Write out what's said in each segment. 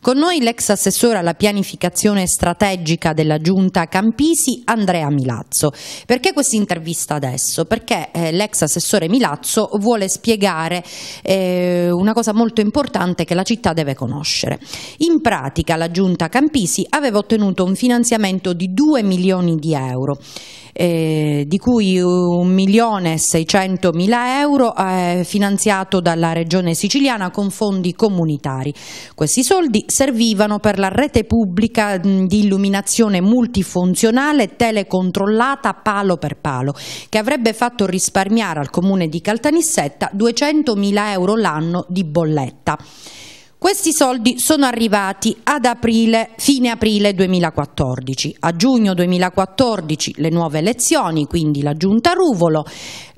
Con noi l'ex assessore alla pianificazione strategica della Giunta Campisi, Andrea Milazzo. Perché questa intervista adesso? Perché eh, l'ex assessore Milazzo vuole spiegare eh, una cosa molto importante che la città deve conoscere. In pratica la Giunta Campisi aveva ottenuto un finanziamento di 2 milioni di euro eh, di cui 1.600.000 euro eh, finanziato dalla Regione Siciliana con fondi comunitari. Questi soldi servivano per la rete pubblica di illuminazione multifunzionale telecontrollata palo per palo, che avrebbe fatto risparmiare al comune di Caltanissetta 200.000 euro l'anno di bolletta. Questi soldi sono arrivati ad aprile, fine aprile 2014. A giugno 2014 le nuove elezioni, quindi la giunta Ruvolo,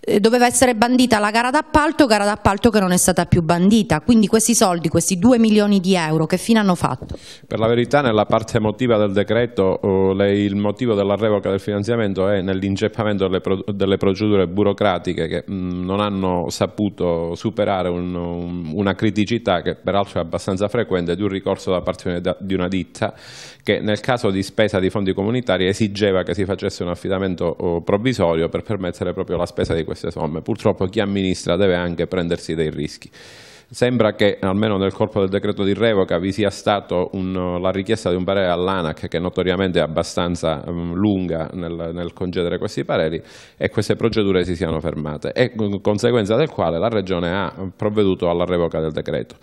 eh, doveva essere bandita la gara d'appalto, gara d'appalto che non è stata più bandita, quindi questi soldi, questi 2 milioni di euro, che fine hanno fatto? Per la verità nella parte emotiva del decreto eh, il motivo della revoca del finanziamento è nell'inceppamento delle, procedure burocratiche che mm, non hanno saputo superare una criticità che peraltro è abbastanza frequente di un ricorso da parte di una ditta che nel caso di spesa di fondi comunitari esigeva che si facesse un affidamento oh, provvisorio per permettere proprio la spesa di questo queste somme, purtroppo chi amministra deve anche prendersi dei rischi. Sembra che, almeno nel corpo del decreto di revoca, vi sia stata la richiesta di un parere all'ANAC, che notoriamente è abbastanza um, lunga nel, nel, concedere questi pareri, e queste procedure si siano fermate, e con conseguenza del quale la Regione ha provveduto alla revoca del decreto.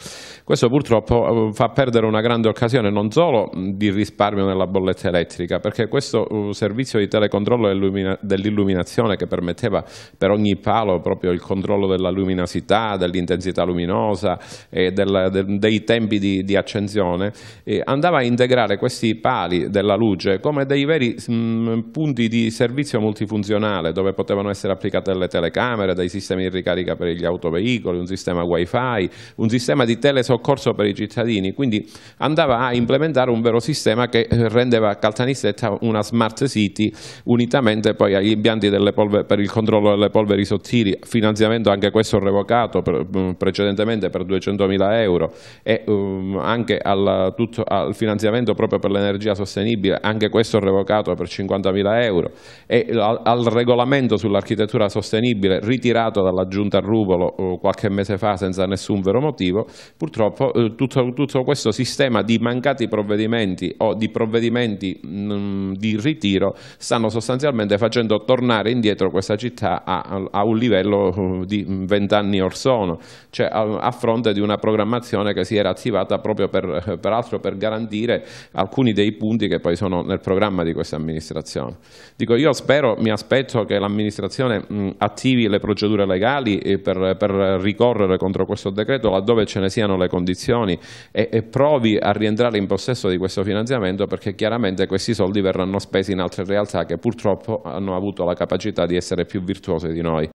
Questo purtroppo ehm, fa perdere una grande occasione non solo di risparmio nella bolletta elettrica, perché questo uh, servizio di telecontrollo dell'illuminazione che permetteva per ogni palo proprio il controllo della luminosità, dell'intensità luminosa, cosa eh, del, del, dei tempi di, di accensione, eh, andava a integrare questi pali della luce come dei veri mh, mm, punti di servizio multifunzionale dove potevano essere applicate le telecamere, dei sistemi di ricarica per gli autoveicoli, un sistema wifi, un sistema di telesoccorso per i cittadini, quindi andava a implementare un vero sistema che eh, rendeva Caltanissetta una smart city unitamente poi agli impianti polveri, per il controllo delle polveri sottili, finanziamento anche questo revocato per, mm, precedentemente per 200.000 euro e um, anche al, tutto, al, finanziamento proprio per l'energia sostenibile, anche questo revocato per 50.000 euro e al, al regolamento sull'architettura sostenibile ritirato dalla giunta Rubolo uh, qualche mese fa senza nessun vero motivo, purtroppo uh, tutto, tutto, questo sistema di mancati provvedimenti o di provvedimenti mh, mm, di ritiro stanno sostanzialmente facendo tornare indietro questa città a, a un livello uh, di mm, vent'anni or sono, cioè a, a fronte di una programmazione che si era attivata proprio per, eh, peraltro per garantire alcuni dei punti che poi sono nel programma di questa amministrazione. Dico, io spero, mi aspetto che l'amministrazione attivi le procedure legali per, per, ricorrere contro questo decreto laddove ce ne siano le condizioni e, e provi a rientrare in possesso di questo finanziamento perché chiaramente questi soldi verranno spesi in altre realtà che purtroppo hanno avuto la capacità di essere più virtuose di noi.